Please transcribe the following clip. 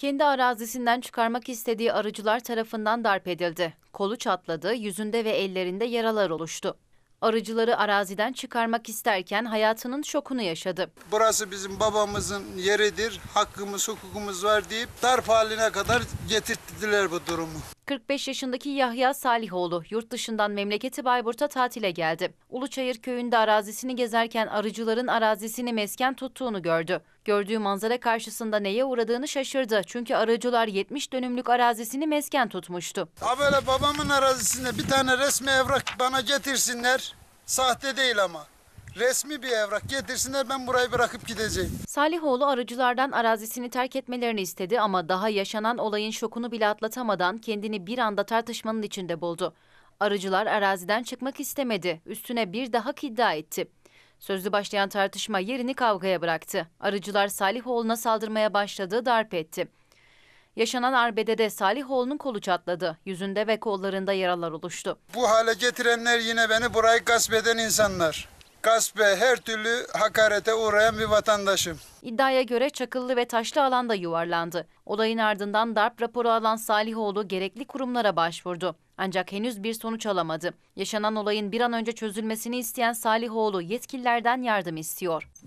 kendi arazisinden çıkarmak istediği arıcılar tarafından darp edildi. Kolu çatladı, yüzünde ve ellerinde yaralar oluştu. Arıcıları araziden çıkarmak isterken hayatının şokunu yaşadı. Burası bizim babamızın yeridir, hakkımız, hukukumuz var deyip darp haline kadar getirttiler bu durumu. 45 yaşındaki Yahya Salihoğlu yurt dışından memleketi Bayburt'a tatile geldi. Uluçayır köyünde arazisini gezerken arıcıların arazisini mesken tuttuğunu gördü. Gördüğü manzara karşısında neye uğradığını şaşırdı. Çünkü arıcılar 70 dönümlük arazisini mesken tutmuştu. Ha böyle babamın arazisinde bir tane resmi evrak bana getirsinler. Sahte değil ama resmi bir evrak getirsinler ben burayı bırakıp gideceğim. Salihoğlu aracılardan arazisini terk etmelerini istedi ama daha yaşanan olayın şokunu bile atlatamadan kendini bir anda tartışmanın içinde buldu. Arıcılar araziden çıkmak istemedi. Üstüne bir daha iddia etti. Sözlü başlayan tartışma yerini kavgaya bıraktı. Arıcılar Salihoğlu'na saldırmaya başladı, darp etti. Yaşanan arbedede Salihoğlu'nun kolu çatladı. Yüzünde ve kollarında yaralar oluştu. Bu hale getirenler yine beni burayı gasp eden insanlar gaspe, her türlü hakarete uğrayan bir vatandaşım. İddiaya göre çakıllı ve taşlı alanda yuvarlandı. Olayın ardından darp raporu alan Salihoğlu gerekli kurumlara başvurdu. Ancak henüz bir sonuç alamadı. Yaşanan olayın bir an önce çözülmesini isteyen Salihoğlu yetkililerden yardım istiyor.